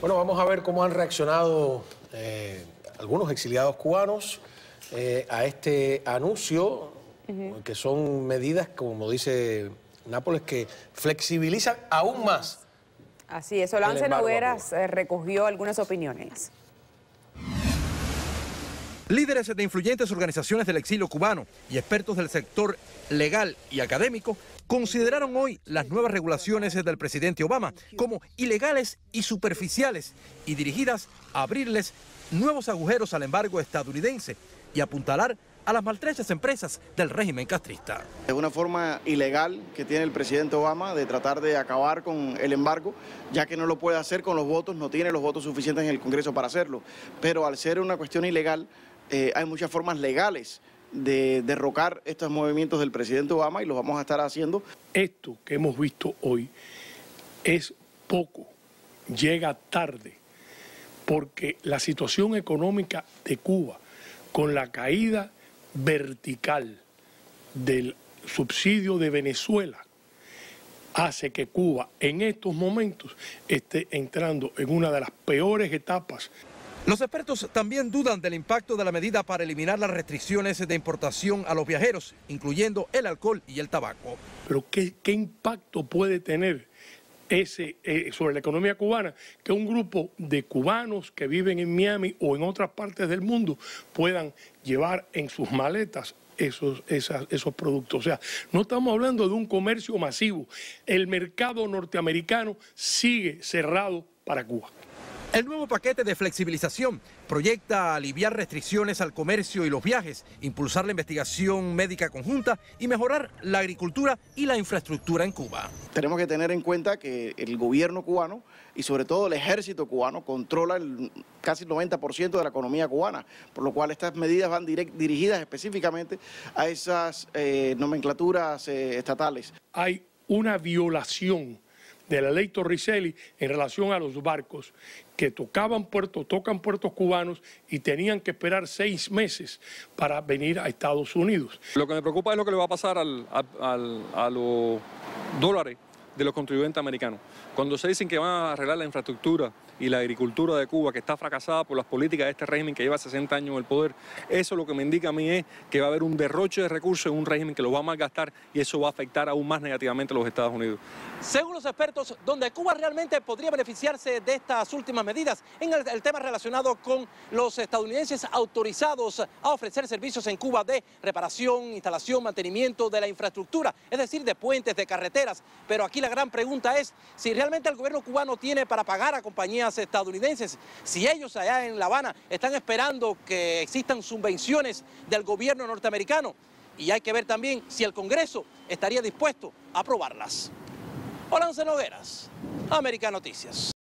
Bueno, vamos a ver cómo han reaccionado eh, algunos exiliados cubanos eh, a este anuncio, que son medidas, como dice Nápoles, que flexibilizan aún más. Así es, Solán Nogueras eh, recogió algunas opiniones. Líderes de influyentes organizaciones del exilio cubano y expertos del sector legal y académico consideraron hoy las nuevas regulaciones del presidente Obama como ilegales y superficiales y dirigidas a abrirles nuevos agujeros al embargo estadounidense y apuntalar a las maltrechas empresas del régimen castrista. Es una forma ilegal que tiene el presidente Obama de tratar de acabar con el embargo, ya que no lo puede hacer con los votos, no tiene los votos suficientes en el Congreso para hacerlo. Pero al ser una cuestión ilegal, eh, hay muchas formas legales de derrocar estos movimientos del presidente Obama y los vamos a estar haciendo. Esto que hemos visto hoy es poco, llega tarde, porque la situación económica de Cuba, con la caída vertical del subsidio de Venezuela, hace que Cuba en estos momentos esté entrando en una de las peores etapas los expertos también dudan del impacto de la medida para eliminar las restricciones de importación a los viajeros, incluyendo el alcohol y el tabaco. Pero ¿qué, impacto puede tener ese, eh, sobre la economía cubana que un grupo de cubanos que viven en Miami o en otras partes del mundo puedan llevar en sus maletas esos, esos productos. O sea, no estamos hablando de un comercio masivo. El mercado norteamericano sigue cerrado para Cuba. El nuevo paquete de flexibilización proyecta aliviar restricciones al comercio y los viajes, impulsar la investigación médica conjunta y mejorar la agricultura y la infraestructura en Cuba. Tenemos que tener en cuenta que el gobierno cubano y sobre todo el ejército cubano controla el, casi el 90% de la economía cubana, por lo cual estas medidas van dirigidas específicamente a esas eh, nomenclaturas eh, estatales. Hay una violación de la ley Torricelli en relación a los barcos que tocaban puertos, tocan puertos cubanos y tenían que esperar seis meses para venir a Estados Unidos. Lo que me preocupa es lo que le va a pasar a los dólares de los contribuyentes americanos. Cuando se dicen que van a arreglar la infraestructura y la agricultura de Cuba, que está fracasada por las políticas de este régimen que lleva 60 años en el poder, eso lo que me indica a mí es que va a haber un derroche de recursos en un régimen que lo va a malgastar y eso va a afectar aún más negativamente a los Estados Unidos. Según los expertos, donde Cuba realmente podría beneficiarse de estas últimas medidas, en el, el tema relacionado con los estadounidenses autorizados a ofrecer servicios en Cuba de reparación, instalación, mantenimiento de la infraestructura, es decir, de puentes, de carreteras, pero aquí la la gran pregunta es si realmente el gobierno cubano tiene para pagar a compañías estadounidenses, si ellos allá en La Habana están esperando que existan subvenciones del gobierno norteamericano. Y hay que ver también si el Congreso estaría dispuesto a aprobarlas. Hola, Nogueras, América Noticias.